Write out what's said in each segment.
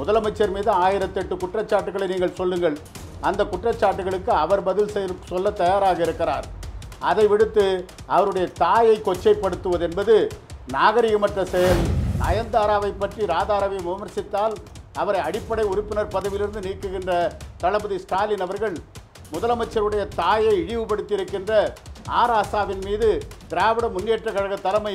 முதலமைச்சர் மீது ஆயிரத்தெட்டு குற்றச்சாட்டுகளை நீங்கள் சொல்லுங்கள் அந்த குற்றச்சாட்டுகளுக்கு அவர் பதில் சொல்ல தயாராக இருக்கிறார் அதை விடுத்து அவருடைய தாயை கொச்சைப்படுத்துவது என்பது நாகரிகமற்ற செயல் நயன்தாராவை பற்றி ராதாராவை விமர்சித்தால் அவரை அடிப்படை உறுப்பினர் பதவியிலிருந்து நீக்குகின்ற தளபதி ஸ்டாலின் அவர்கள் முதலமைச்சருடைய தாயை இழிவுபடுத்தியிருக்கின்ற ஆர் ஆசாவின் மீது திராவிட முன்னேற்ற கழக தலைமை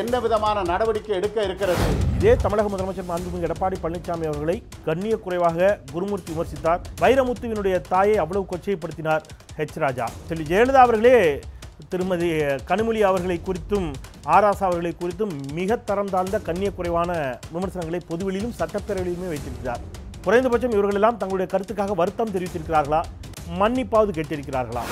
என்ன விதமான நடவடிக்கை எடுக்க இருக்கிறது இதே தமிழக முதலமைச்சர் எடப்பாடி பழனிசாமி அவர்களை கண்ணிய குறைவாக குருமூர்த்தி விமர்சித்தார் வைரமுத்துவினுடைய தாயை அவ்வளவு கொச்சைப்படுத்தினார் ஹெச் ராஜா சொல்லி ஜெயலலிதா அவர்களே திருமதி கனிமொழி அவர்களை குறித்தும் ஆராசா அவர்களை குறித்தும் மிக தரம் தாழ்ந்த கண்ணிய குறைவான விமர்சனங்களை பொதுவெளியிலும் சட்டப்பேரவையிலுமே வைத்திருக்கிறார் குறைந்தபட்சம் இவர்களெல்லாம் தங்களுடைய கருத்துக்காக வருத்தம் தெரிவித்திருக்கிறார்களா மன்னிப்பாவது கேட்டிருக்கிறார்களா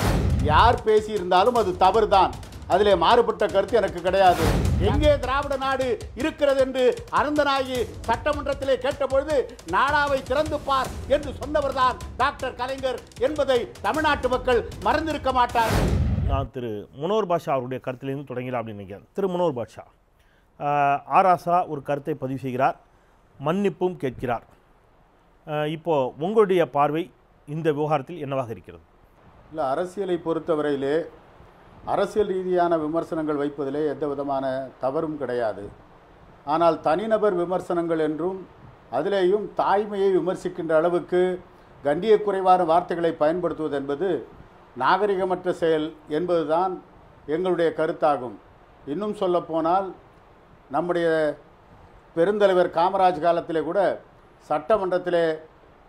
யார் பேசியிருந்தாலும் அது தவறுதான் அதிலே மாறுபட்ட கருத்து எனக்கு கிடையாது எங்கே திராவிட நாடு இருக்கிறது என்று அனந்தநாயகி சட்டமன்றத்திலே கேட்டபொழுது நாடாவை திறந்து பார் என்று சொன்னவர்தான் டாக்டர் கலைஞர் என்பதை தமிழ்நாட்டு மக்கள் மறந்திருக்க மாட்டார் நான் திரு முனோர் பாஷா அவருடைய கருத்திலிருந்து தொடங்கிடலாம் அப்படின்னு நினைக்கிறேன் திரு முனோர் பாஷா ஆராசா ஒரு கருத்தை பதிவு செய்கிறார் மன்னிப்பும் கேட்கிறார் இப்போது உங்களுடைய பார்வை இந்த விவகாரத்தில் என்னவாக இருக்கிறது இல்லை அரசியலை பொறுத்தவரையிலே அரசியல் ரீதியான விமர்சனங்கள் வைப்பதிலே எந்த விதமான தவறும் கிடையாது ஆனால் தனிநபர் விமர்சனங்கள் என்றும் அதிலேயும் தாய்மையை விமர்சிக்கின்ற அளவுக்கு கண்டிய குறைவான வார்த்தைகளை பயன்படுத்துவது என்பது நாகரிகமற்ற செயல் என்பதுதான் எங்களுடைய கருத்தாகும் இன்னும் சொல்லப்போனால் நம்முடைய பெருந்தலைவர் காமராஜ் காலத்திலே கூட சட்டமன்றத்திலே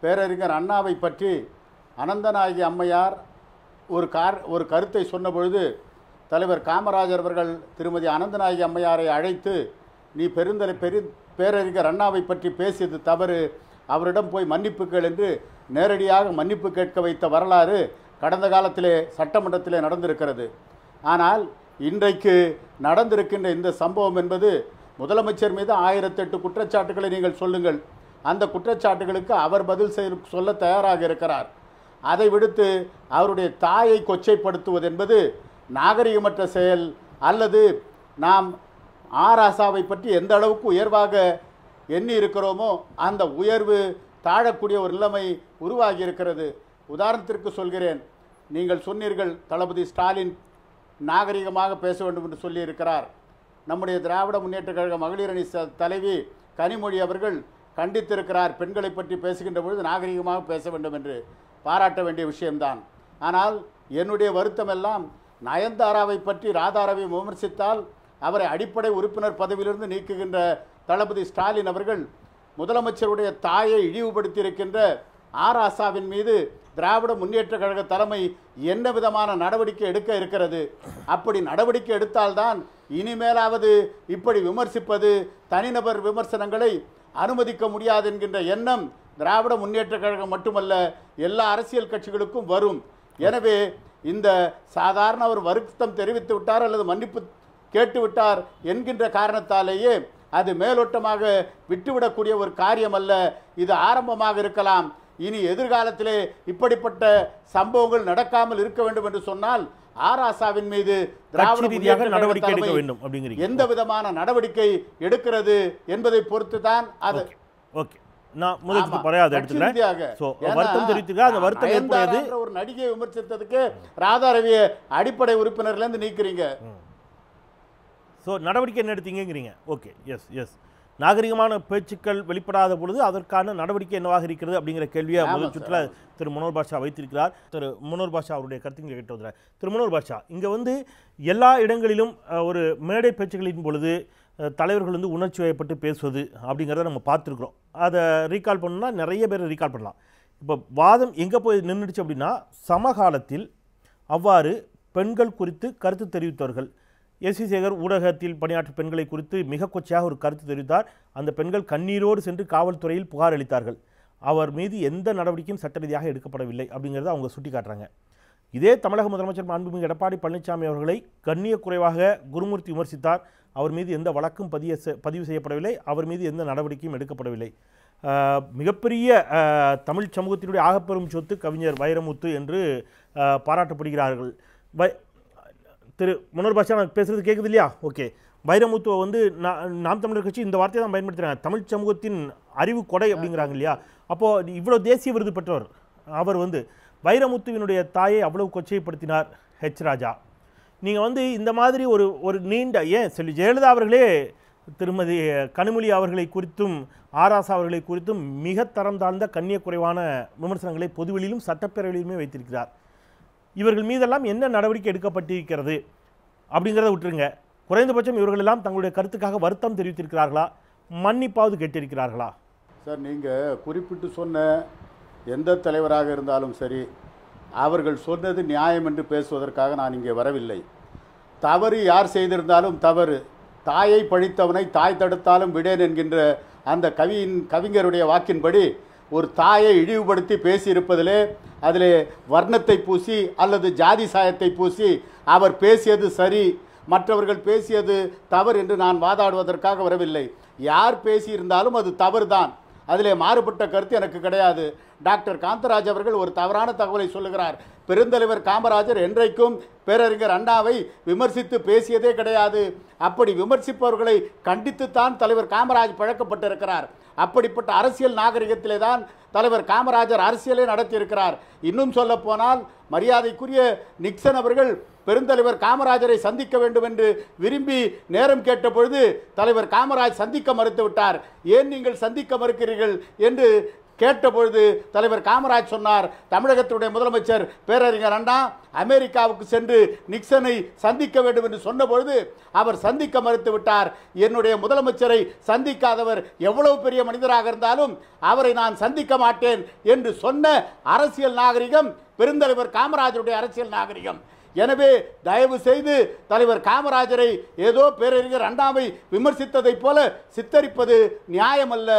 பேரறிஞர் அண்ணாவை பற்றி அனந்தநாயகி அம்மையார் ஒரு கார் ஒரு கருத்தை சொன்னபொழுது தலைவர் காமராஜர் அவர்கள் திருமதி அனந்தநாயகி அம்மையாரை அழைத்து நீ பெருந்தலை பெரு பேரறிஞர் அண்ணாவை பற்றி பேசியது தவறு அவரிடம் போய் மன்னிப்புகள் என்று நேரடியாக மன்னிப்பு கேட்க வைத்த வரலாறு கடந்த காலத்திலே சட்டமன்றத்திலே நடந்திருக்கிறது ஆனால் இன்றைக்கு நடந்திருக்கின்ற இந்த சம்பவம் என்பது முதலமைச்சர் மீது ஆயிரத்தெட்டு குற்றச்சாட்டுகளை நீங்கள் சொல்லுங்கள் அந்த குற்றச்சாட்டுகளுக்கு அவர் பதில் சொல்ல தயாராக இருக்கிறார் அதை விடுத்து அவருடைய தாயை கொச்சைப்படுத்துவது என்பது நாகரிகமற்ற செயல் அல்லது நாம் ஆராசாவை பற்றி எந்த அளவுக்கு உயர்வாக எண்ணி இருக்கிறோமோ அந்த உயர்வு தாழக்கூடிய ஒரு நிலைமை உருவாகி இருக்கிறது உதாரணத்திற்கு சொல்கிறேன் நீங்கள் சொன்னீர்கள் தளபதி ஸ்டாலின் நாகரிகமாக பேச வேண்டும் என்று சொல்லியிருக்கிறார் நம்முடைய திராவிட முன்னேற்ற கழக மகளிரணி தலைவி கனிமொழி அவர்கள் கண்டித்திருக்கிறார் பெண்களை பற்றி பேசுகின்ற பொழுது நாகரிகமாக பேச வேண்டும் என்று பாராட்ட வேண்டிய விஷயம்தான் ஆனால் என்னுடைய வருத்தமெல்லாம் நயன்தாராவை பற்றி ராதாராவை விமர்சித்தால் அவரை அடிப்படை உறுப்பினர் பதவியிலிருந்து நீக்குகின்ற தளபதி ஸ்டாலின் அவர்கள் முதலமைச்சருடைய தாயை இழிவுபடுத்தியிருக்கின்ற ஆர் ஆசாவின் மீது திராவிட முன்னேற்ற கழக தலைமை என்ன விதமான நடவடிக்கை எடுக்க இருக்கிறது அப்படி நடவடிக்கை எடுத்தால்தான் இனிமேலாவது இப்படி விமர்சிப்பது தனிநபர் விமர்சனங்களை அனுமதிக்க முடியாது என்கின்ற எண்ணம் திராவிட முன்னேற்ற கழகம் மட்டுமல்ல எல்லா அரசியல் கட்சிகளுக்கும் வரும் எனவே இந்த சாதாரண ஒரு வருத்தம் தெரிவித்து விட்டார் அல்லது மன்னிப்பு கேட்டுவிட்டார் என்கின்ற காரணத்தாலேயே அது மேலோட்டமாக விட்டுவிடக்கூடிய ஒரு காரியம் அல்ல இது ஆரம்பமாக இருக்கலாம் இனி எதிர்காலத்திலே இப்படிப்பட்ட சம்பவங்கள் நடக்காமல் இருக்க வேண்டும் என்று சொன்னால் ஆராசாவின் மீது திராவிட ரீதியாக நடவடிக்கை எடுக்க வேண்டும் அப்படிங்கிற எந்த விதமான நடவடிக்கை எடுக்கிறது என்பதை பொறுத்து தான் அது ஓகே நான் முதலுக்கு வருத்தம் தெரிவித்துக்க அந்த வருத்தம் ஏற்படாது ஒரு நடிகையை விமர்சித்ததுக்கு ராதாரவிய அடிப்படை இருந்து நீக்குறீங்க சோ நடவடிக்கை என்ன எடுத்தீங்கிறீங்க ஓகே எஸ் எஸ் நாகரிகமான பேச்சுக்கள் வெளிப்படாத பொழுது அதற்கான நடவடிக்கை என்னவாக இருக்கிறது அப்படிங்கிற கேள்வியை முதல் சுற்றில் திரு மனோர் பாஷா வைத்திருக்கிறார் திரு மனோர் பாஷா அவருடைய கருத்துங்களை கேட்டு வருகிறார் திரு மனோர் பாஷா இங்கே வந்து எல்லா இடங்களிலும் ஒரு மேடை பேச்சுகளின் பொழுது தலைவர்கள் வந்து உணர்ச்சி வயப்பட்டு பேசுவது அப்படிங்கிறத நம்ம பார்த்துருக்குறோம் அதை ரீகால் பண்ணணும்னா நிறைய பேர் ரீகால் பண்ணலாம் இப்போ வாதம் எங்கே போய் நின்றுடுச்சு அப்படின்னா சமகாலத்தில் அவ்வாறு பெண்கள் குறித்து கருத்து தெரிவித்தவர்கள் எஸ் சி சேகர் ஊடகத்தில் பணியாற்றும் பெண்களை குறித்து மிக கொச்சையாக ஒரு கருத்து தெரிவித்தார் அந்த பெண்கள் கண்ணீரோடு சென்று காவல்துறையில் புகார் அளித்தார்கள் அவர் மீது எந்த நடவடிக்கையும் சட்ட ரீதியாக எடுக்கப்படவில்லை அப்படிங்கிறத அவங்க சுட்டிக்காட்டுறாங்க இதே தமிழக முதலமைச்சர் அன்புமிகு எடப்பாடி பழனிசாமி அவர்களை கண்ணிய குறைவாக குருமூர்த்தி விமர்சித்தார் அவர் மீது எந்த வழக்கும் பதிய பதிவு செய்யப்படவில்லை அவர் மீது எந்த நடவடிக்கையும் எடுக்கப்படவில்லை மிகப்பெரிய தமிழ் சமூகத்தினுடைய ஆகப்பெரும் சொத்து கவிஞர் வைரமுத்து என்று பாராட்டப்படுகிறார்கள் திரு முன்னோர் பாஷா நான் பேசுகிறது கேட்குது இல்லையா ஓகே வைரமுத்துவ வந்து நான் நாம் தமிழர் கட்சி இந்த வார்த்தையை தான் பயன்படுத்துகிறாங்க தமிழ் சமூகத்தின் அறிவு கொடை அப்படிங்கிறாங்க இல்லையா அப்போது இவ்வளோ தேசிய விருது பெற்றவர் அவர் வந்து வைரமுத்துவினுடைய தாயை அவ்வளவு கொச்சைப்படுத்தினார் ஹெச் ராஜா நீங்கள் வந்து இந்த மாதிரி ஒரு ஒரு நீண்ட ஏன் சொல்லி ஜெயலலிதா அவர்களே திருமதி கனிமொழி அவர்களை குறித்தும் ஆராசா அவர்களை குறித்தும் மிக தரம் தாழ்ந்த கண்ணிய குறைவான விமர்சனங்களை பொதுவெளியிலும் சட்டப்பேரவையிலுமே வைத்திருக்கிறார் இவர்கள் மீதெல்லாம் என்ன நடவடிக்கை எடுக்கப்பட்டிருக்கிறது அப்படிங்கிறத விட்டுருங்க குறைந்தபட்சம் இவர்களெல்லாம் தங்களுடைய கருத்துக்காக வருத்தம் தெரிவித்திருக்கிறார்களா மன்னிப்பாவது கேட்டிருக்கிறார்களா சார் நீங்கள் குறிப்பிட்டு சொன்ன எந்த தலைவராக இருந்தாலும் சரி அவர்கள் சொன்னது நியாயம் என்று பேசுவதற்காக நான் இங்கே வரவில்லை தவறு யார் செய்திருந்தாலும் தவறு தாயை பழித்தவனை தாய் தடுத்தாலும் விடேன் என்கின்ற அந்த கவியின் கவிஞருடைய வாக்கின்படி ஒரு தாயை இழிவுபடுத்தி பேசியிருப்பதிலே அதில் வர்ணத்தை பூசி அல்லது ஜாதி சாயத்தை பூசி அவர் பேசியது சரி மற்றவர்கள் பேசியது தவறு என்று நான் வாதாடுவதற்காக வரவில்லை யார் பேசியிருந்தாலும் அது தவறு தான் அதிலே மாறுபட்ட கருத்து எனக்கு கிடையாது டாக்டர் காந்தராஜ் அவர்கள் ஒரு தவறான தகவலை சொல்லுகிறார் பெருந்தலைவர் காமராஜர் என்றைக்கும் பேரறிஞர் அண்ணாவை விமர்சித்து பேசியதே கிடையாது அப்படி விமர்சிப்பவர்களை கண்டித்துத்தான் தலைவர் காமராஜ் பழக்கப்பட்டிருக்கிறார் அப்படிப்பட்ட அரசியல் நாகரிகத்திலே தான் தலைவர் காமராஜர் அரசியலை நடத்தியிருக்கிறார் இன்னும் சொல்லப்போனால் மரியாதைக்குரிய நிக்சன் அவர்கள் பெருந்தலைவர் காமராஜரை சந்திக்க வேண்டும் என்று விரும்பி நேரம் கேட்ட பொழுது தலைவர் காமராஜ் சந்திக்க மறுத்துவிட்டார் ஏன் நீங்கள் சந்திக்க மறுக்கிறீர்கள் என்று கேட்டபொழுது தலைவர் காமராஜ் சொன்னார் தமிழகத்துடைய முதலமைச்சர் பேரறிஞர் அண்ணா அமெரிக்காவுக்கு சென்று நிக்சனை சந்திக்க வேண்டும் என்று சொன்னபொழுது அவர் சந்திக்க மறுத்துவிட்டார் என்னுடைய முதலமைச்சரை சந்திக்காதவர் எவ்வளவு பெரிய மனிதராக இருந்தாலும் அவரை நான் சந்திக்க மாட்டேன் என்று சொன்ன அரசியல் நாகரிகம் பெருந்தலைவர் காமராஜருடைய அரசியல் நாகரிகம் எனவே தயவு செய்து தலைவர் காமராஜரை ஏதோ பேரறிஞர் அண்ணாவை விமர்சித்ததைப் போல சித்தரிப்பது நியாயமல்ல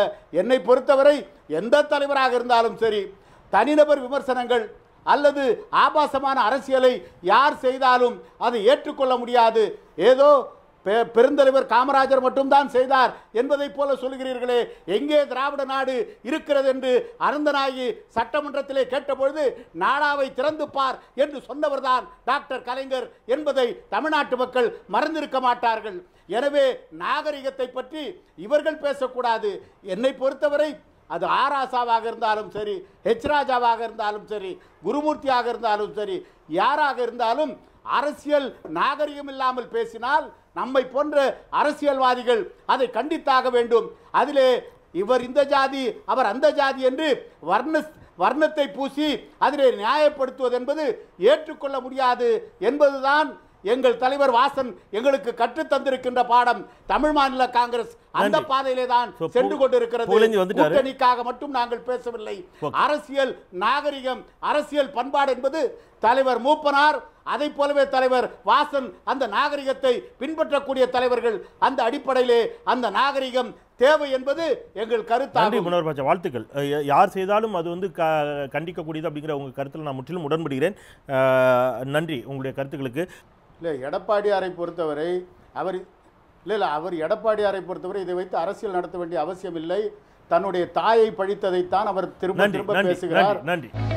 என்னை பொறுத்தவரை எந்த தலைவராக இருந்தாலும் சரி தனிநபர் விமர்சனங்கள் அல்லது ஆபாசமான அரசியலை யார் செய்தாலும் அதை ஏற்றுக்கொள்ள முடியாது ஏதோ பெருந்தலைவர் காமராஜர் மட்டும்தான் செய்தார் என்பதைப் போல சொல்கிறீர்களே எங்கே திராவிட நாடு இருக்கிறது என்று அருந்தநாயகி சட்டமன்றத்திலே கேட்டபொழுது நாடாவை திறந்து பார் என்று சொன்னவர்தான் டாக்டர் கலைஞர் என்பதை தமிழ்நாட்டு மக்கள் மறந்திருக்க மாட்டார்கள் எனவே நாகரிகத்தை பற்றி இவர்கள் பேசக்கூடாது என்னை பொறுத்தவரை அது ஆராசாவாக இருந்தாலும் சரி ஹெச்ராஜாவாக இருந்தாலும் சரி குருமூர்த்தியாக இருந்தாலும் சரி யாராக இருந்தாலும் அரசியல் நாகரிகம் இல்லாமல் பேசினால் நம்மை போன்ற அரசியல்வாதிகள் அதை கண்டித்தாக வேண்டும் அதிலே இவர் இந்த ஜாதி அவர் அந்த ஜாதி என்று வர்ண வர்ணத்தை பூசி அதிலே நியாயப்படுத்துவது என்பது ஏற்றுக்கொள்ள முடியாது என்பதுதான் எங்கள் தலைவர் வாசன் எங்களுக்கு கற்றுத்தந்திருக்கின்ற பாடம் தமிழ் மாநில காங்கிரஸ் அந்த பாதையிலே தான் சென்று கொண்டிருக்கிறது கூட்டணிக்காக மட்டும் நாங்கள் பேசவில்லை அரசியல் நாகரிகம் அரசியல் பண்பாடு என்பது தலைவர் மூப்பனார் அதை போலவே தலைவர் வாசன் அந்த நாகரிகத்தை பின்பற்றக்கூடிய தலைவர்கள் அந்த அடிப்படையிலே அந்த நாகரிகம் தேவை என்பது எங்கள் கருத்து முன்னோர் வாழ்த்துக்கள் யார் செய்தாலும் அது வந்து க கண்டிக்கக்கூடியது அப்படிங்கிற உங்கள் கருத்தில் நான் முற்றிலும் உடன்படுகிறேன் நன்றி உங்களுடைய கருத்துக்களுக்கு இல்லை எடப்பாடியாரை பொறுத்தவரை அவர் இல்லை இல்லை அவர் எடப்பாடியாரை பொறுத்தவரை இதை வைத்து அரசியல் நடத்த வேண்டிய அவசியம் இல்லை தன்னுடைய தாயை பழித்ததைத்தான் அவர் திரும்ப திரும்ப பேசுகிறார் நன்றி